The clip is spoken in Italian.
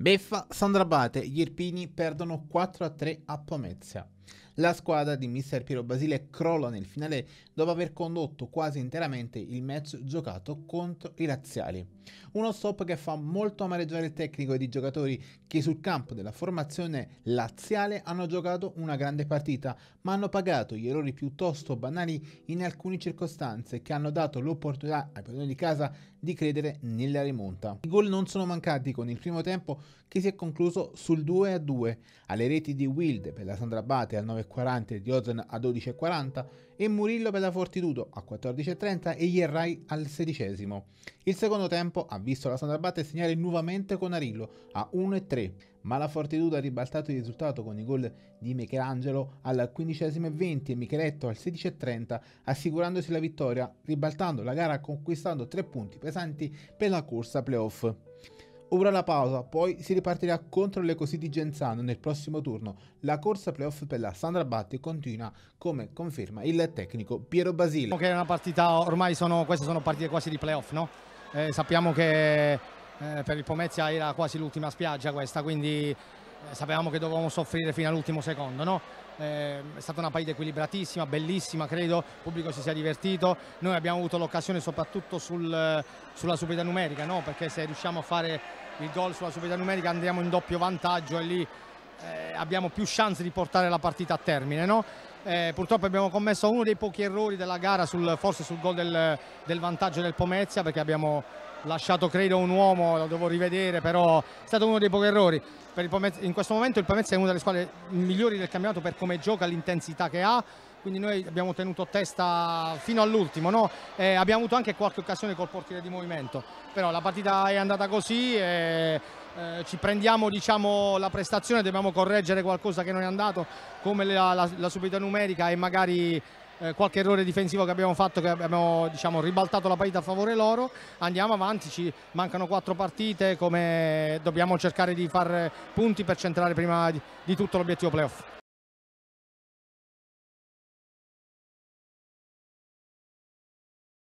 Beffa, Sandra Abate, gli Irpini perdono 4-3 a Pomezia. La squadra di Mister Piero Basile crolla nel finale dopo aver condotto quasi interamente il match giocato contro i razziali. Uno stop che fa molto amareggiare il tecnico ed i giocatori che sul campo della formazione laziale hanno giocato una grande partita, ma hanno pagato gli errori piuttosto banali in alcune circostanze che hanno dato l'opportunità ai padroni di casa di credere nella rimonta. I gol non sono mancati con il primo tempo che si è concluso sul 2 a 2 alle reti di Wilde per la Sandra Bate al 9.40 e di Ozen a 12.40 e Murillo per la Fortitudo a 14.30 e Yerrai al 16. Il secondo tempo ha visto la Sandra Bate segnare nuovamente con Arillo a 1.3, ma la Fortitudo ha ribaltato il risultato con i gol di Michelangelo al 15.20 e Micheletto al 16.30 assicurandosi la vittoria, ribaltando la gara conquistando tre punti pesanti per la corsa playoff. Ora la pausa, poi si ripartirà contro le così di Genzano nel prossimo turno. La corsa playoff per la Sandra Batti continua come conferma il tecnico Piero Basile. Che è una partita, ormai sono, queste sono partite quasi di playoff, no? Eh, sappiamo che eh, per il Pomezia era quasi l'ultima spiaggia questa, quindi eh, sapevamo che dovevamo soffrire fino all'ultimo secondo, no? Eh, è stata una partita equilibratissima, bellissima, credo il pubblico si sia divertito, noi abbiamo avuto l'occasione soprattutto sul, sulla superiorità numerica, no? perché se riusciamo a fare il gol sulla superiorità numerica andiamo in doppio vantaggio e lì eh, abbiamo più chance di portare la partita a termine. No? Eh, purtroppo abbiamo commesso uno dei pochi errori della gara, sul, forse sul gol del, del vantaggio del Pomezia, perché abbiamo lasciato credo un uomo, lo devo rivedere, però è stato uno dei pochi errori. Pomez... in questo momento il Pomezia è una delle squadre migliori del campionato per come gioca, l'intensità che ha, quindi noi abbiamo tenuto testa fino all'ultimo, no? eh, abbiamo avuto anche qualche occasione col portiere di movimento, però la partita è andata così e eh, ci prendiamo diciamo, la prestazione, dobbiamo correggere qualcosa che non è andato, come la, la, la subita numerica e magari eh, qualche errore difensivo che abbiamo fatto, che abbiamo diciamo, ribaltato la parità a favore loro, andiamo avanti, ci mancano quattro partite, come dobbiamo cercare di fare eh, punti per centrare prima di tutto l'obiettivo playoff.